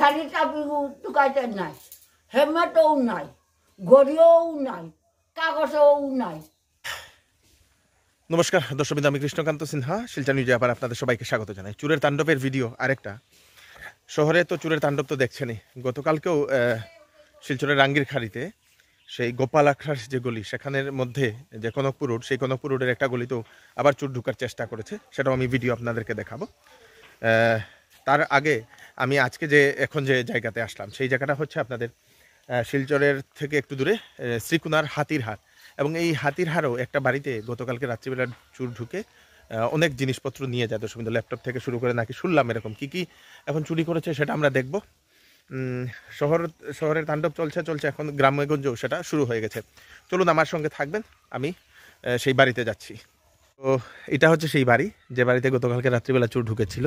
গাড়ি চাবি টুকাইতে নাই হেলমেটও নাই ঘড়িও নাই কাগজও নাই নমস্কার দর্শকবিদ আমি কৃষ্ণকান্ত সিনহা শিলচা নিউজে আবার আপনাদের সবাইকে স্বাগত জানাই চুরের তাণ্ডবের ভিডিও আরেকটা শহরে তো চুরের তাণ্ডব তো দেখছেনই গতকালকেও শিলচরের রাঙ্গির খাড়িতে সেই গোপাল আখড়ার যে গলি সেখানের মধ্যে যে কনকপুর রোড সেই কনকপুর রোডের একটা গলিতেও আবার চুর ঢুকার চেষ্টা করেছে সেটাও আমি ভিডিও আপনাদেরকে দেখাবো তার আগে আমি আজকে যে এখন যে জায়গাতে আসলাম সেই জায়গাটা হচ্ছে আপনাদের শিলচরের থেকে একটু দূরে শ্রীকুনার হাতির হার এবং এই হাতির হারও একটা বাড়িতে গতকালকে রাত্রিবেলা চুর ঢুকে অনেক জিনিসপত্র নিয়ে যায় দর্শক ল্যাপটপ থেকে শুরু করে নাকি শুনলাম এরকম কি কি এখন চুরি করেছে সেটা আমরা দেখব শহর শহরের তাণ্ডব চলছে চলছে এখন গ্রামেগঞ্জেও সেটা শুরু হয়ে গেছে চলুন আমার সঙ্গে থাকবেন আমি সেই বাড়িতে যাচ্ছি তো এটা হচ্ছে সেই বাড়ি যে বাড়িতে গতকালকে রাত্রিবেলা চুর ঢুকেছিল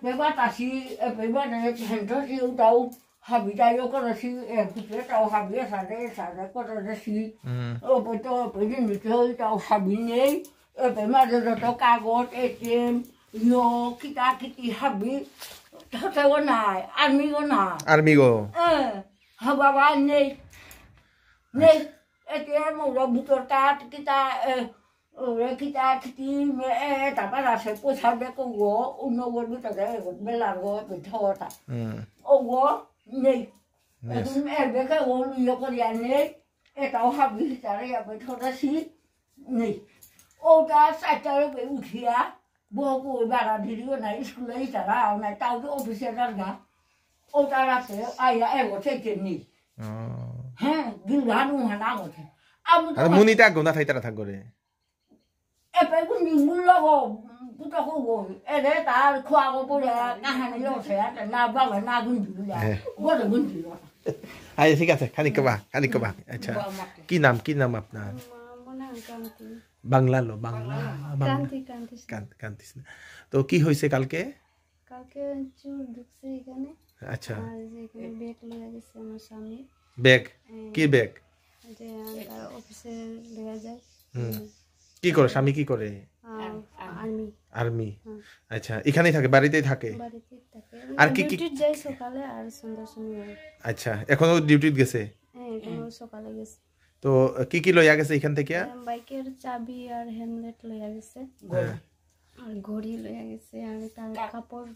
내가 다시 배만에 현저시 우다우 합의자 요거는시 그때도 합의에 사대 사대 거는시 어 보통 보는 밑에도 합의네 배만에도 또 까고 에쯤 요 기타 기타 합의 저거 나 아미고 나 아미고 응 하바바네 네 에때 뭐 로부터 다 기타 에คิดแม่แต่ก็เราใช้ผู้ชายแม่ก็หัวอุ้มนกวนรู้จักได้ไม่ลาหัวเป็นทอดอ่ะโอ้หัวนี่แม่แม่ก็หัวมียกเรียนนี่ไอ้เต่าหับวิจารณ์ไปทอดสินี่โอ้ตาใส่ใจไปอุเทียบัวกูบ้านเราดีดีว่าไหนสกุลไหนแต่เราเอาไหนเต่าที่ออฟฟิศนั่นนะโอ้ตาเราเสียไอ้ไอ้หัวใจเจนนี่ฮะกินหวานหัวหน้าหัวใจเอาไม่ต้องมุนีตากูน่าไทยตาทักกูเลย cũng như mưa lo hồ cũng cho không ngồi em để ta khoa có bố là ngã hàng này lo sẽ là na vâng là na gần chữ là có là gần chữ आइए ठीक है खाने के बाद खाने के बाद अच्छा की नाम की नाम अपना বাংলা লো বাংলা কান্তি তো কি হয়েছে কালকে কালকে চুল ঢুকছে এখানে আচ্ছা ব্যাগ লয়ে গেছে আমার সামনে ব্যাগ কি ব্যাগ যে অফিসে লয়ে যায় কি করে স্বামী কি করে আর্মি হ্যাঁ। আচ্ছা এখানেই থাকে বাড়িতেই থাকে আর কি আচ্ছা এখন ও আচ্ছা এখনো ডিউটিতে হ্যাঁ, গেছে তো কি কি লইয়া গেছে এখান থেকে বাইকের চাবি আর হেলমেট লইয়া গেছে হ্যাঁ। আর ঘড়ি লইয়া গেছে আর তার কাপড়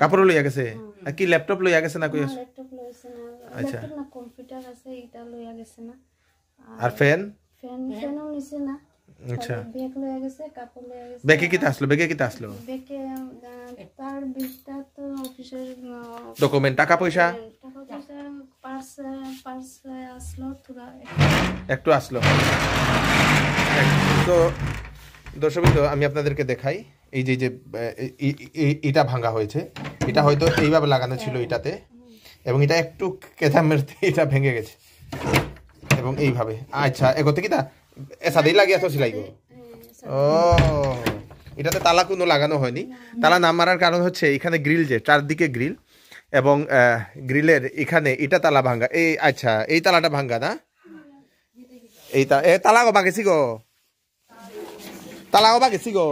কাপড় লইয়া গেছে আর কি ল্যাপটপ লইয়া গেছে না কই ল্যাপটপ লইছে না আচ্ছা না কম্পিউটার আছে এটা লইয়া গেছে না আর ফ্যান ফ্যান ফ্যানও নিছে না আচ্ছা ব্যাগে আসলো ব্যাগে আসলো ডকুমেন্ট টাকা পয়সা আসলো একটু আসলো তো আমি আপনাদেরকে দেখাই এই যে যে এটা ভাঙা হয়েছে এটা হয়তো এইভাবে লাগানো ছিল হ্যাঁ। এটাতে এবং এটা একটু কেথা মেরতে এটা ভেঙে গেছে এবং এইভাবে আচ্ছা এগোতে কি তা সাদেই লাগে আসো সেলাই করো ও এটাতে তালা কোনো লাগানো হয়নি তালা না মারার কারণ হচ্ছে এখানে গ্রিল যে চারদিকে গ্রিল এবং গ্রিলের এখানে এটা তালা ভাঙ্গা এই আচ্ছা এই তালাটা ভাঙ্গা না এই তালা এ তালা গো বাগেছি গো তালা গো বাগেছি গো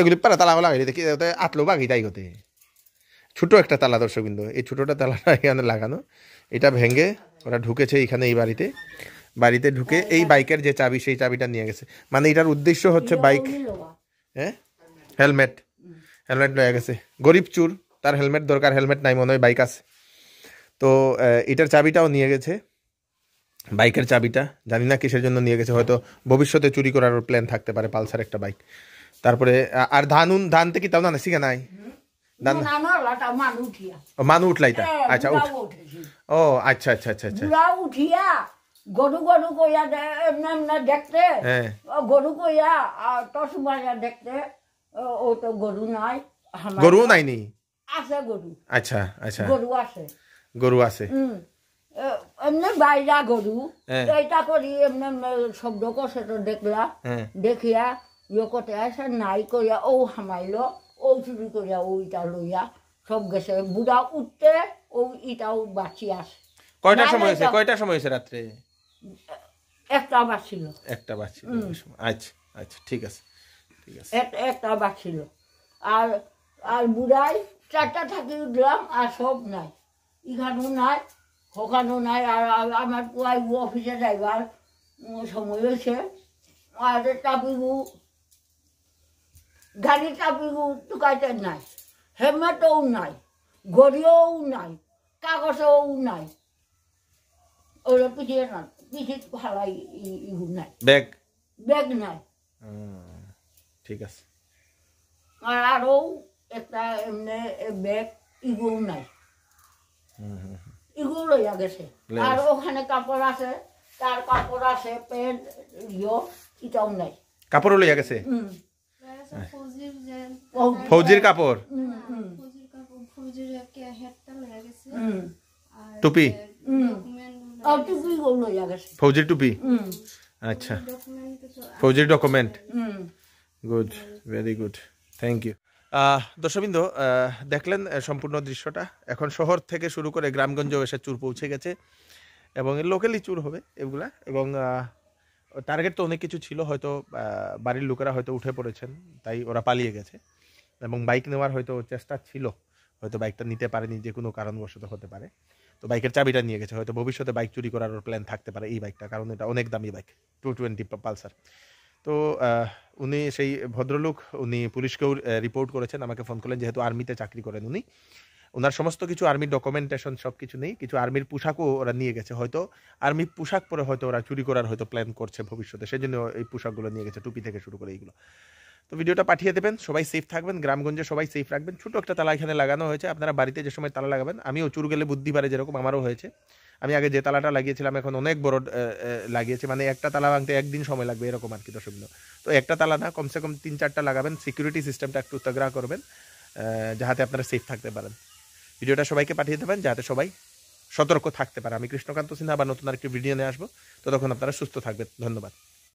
এগুলি পারে তালা লাগাই দেখি আতলো বাগি তাই গতে ছোটো একটা তালা দর্শক কিন্তু এই ছোটোটা তালাটা এখানে লাগানো এটা ভেঙে ওরা ঢুকেছে এখানে এই বাড়িতে বাড়িতে ঢুকে হ্যাঁ, এই হ্যাঁ। বাইকের যে চাবি সেই চাবিটা নিয়ে গেছে মানে এটার উদ্দেশ্য হচ্ছে বাইক হ্যাঁ হেলমেট হেলমেট লয়ে গেছে গরিব চুর তার হেলমেট দরকার হেলমেট নাই মনে হয় বাইক আছে তো এটার চাবিটাও নিয়ে গেছে বাইকের চাবিটা জানি না কিসের জন্য নিয়ে গেছে হয়তো ভবিষ্যতে চুরি করার প্ল্যান থাকতে পারে পালসার একটা বাইক তারপরে আর ধান উন ধান থেকে তাও না শিখে নাই ধান মানু তা হ্যাঁ, আচ্ছা উঠ ও আচ্ছা আচ্ছা আচ্ছা আচ্ছা গরু গরু কইয়া না দেখতে গরু কইয়া টস মারিয়া দেখতে ও তো গরু নাই গরু নাই নি আছে গরু আচ্ছা আচ্ছা গরু আছে গরু আছে এমনি বাইরা গরু করি এমনি শব্দ কষে তো দেখলা দেখিয়া ইয়ে কতে নাই করিয়া ও হামাইলো ও চুরি করিয়া ও ইটা লইয়া সব গেছে বুড়া উঠতে ও ইটাও বাঁচিয়া আসে কয়টার সময় হয়েছে সময় হয়েছে রাত্রে একটা আবার ছিল একটা আবার ছিল আচ্ছা আচ্ছা ঠিক আছে ঠিক আছে একটা আবার ছিল আর আর বুড়াই চারটা থাকি উঠলাম আর সব নাই এখানেও নাই ওখানেও নাই আর আমার পুয়াই অফিসে যাইবার সময় হয়েছে আর টাপিগু গাড়ি টাপিগু টুকাইতে নাই হেলমেটও নাই ঘড়িও নাই কাগজও নাই ওরা পিছিয়ে নাই আর একটা এমনি ব্যাগ নাই লইয়া গেছে ওখানে কাপড় আছে তার কাপড় আছে প্যান্ট নাই কাপড় লইয়া গেছে ফৌজির কাপড় টুপি টুপি ফৌজির টুপি আচ্ছা ফৌজির document good very good thank you দর্শকবৃন্দ দেখলেন সম্পূর্ণ দৃশ্যটা এখন শহর থেকে শুরু করে গ্রামগঞ্জ এসে চুর পৌঁছে গেছে এবং লোকালি চুর হবে এগুলা এবং টার্গেট তো অনেক কিছু ছিল হয়তো বাড়ির লোকেরা হয়তো উঠে পড়েছেন তাই ওরা পালিয়ে গেছে এবং বাইক নেওয়ার হয়তো চেষ্টা ছিল হয়তো বাইকটা নিতে পারেনি যে কোনো কারণবশত হতে পারে তো বাইকের চাবিটা নিয়ে গেছে হয়তো ভবিষ্যতে বাইক চুরি করার প্ল্যান থাকতে পারে এই বাইকটা কারণ এটা অনেক দামি বাইক টু টোয়েন্টি পালসার তো উনি সেই ভদ্রলোক উনি পুলিশকেও রিপোর্ট করেছেন আমাকে ফোন করলেন যেহেতু আর্মিতে চাকরি করেন উনি ওনার সমস্ত কিছু আর্মির ডকুমেন্টেশন সব কিছু নেই কিছু আর্মির পোশাকও ওরা নিয়ে গেছে হয়তো আর্মি পোশাক পরে হয়তো ওরা চুরি করার হয়তো প্ল্যান করছে ভবিষ্যতে সেই জন্য এই পোশাকগুলো নিয়ে গেছে টুপি থেকে শুরু করে এইগুলো তো ভিডিওটা পাঠিয়ে দেবেন সবাই সেফ থাকবেন গ্রামগঞ্জে সবাই সেফ রাখবেন ছোটো একটা তালা এখানে লাগানো হয়েছে আপনারা বাড়িতে যে সময় তালা লাগাবেন আমিও চুর গেলে বুদ্ধি পারে যেরকম আমারও হয়েছে আমি আগে যে তালাটা লাগিয়েছিলাম এখন অনেক বড় লাগিয়েছে মানে একটা তালা ভাঙতে একদিন সময় লাগবে এরকম আর কি দর্শকগুলো তো একটা তালা না কমসে কম তিন চারটা লাগাবেন সিকিউরিটি সিস্টেমটা একটু তগড়া করবেন যাহাতে আপনারা সেফ থাকতে পারেন ভিডিওটা সবাইকে পাঠিয়ে দেবেন যাতে সবাই সতর্ক থাকতে পারে আমি কৃষ্ণকান্ত সিনহা আবার নতুন আরেকটি ভিডিও নিয়ে আসবো তো তখন আপনারা সুস্থ থাকবেন ধন্যবাদ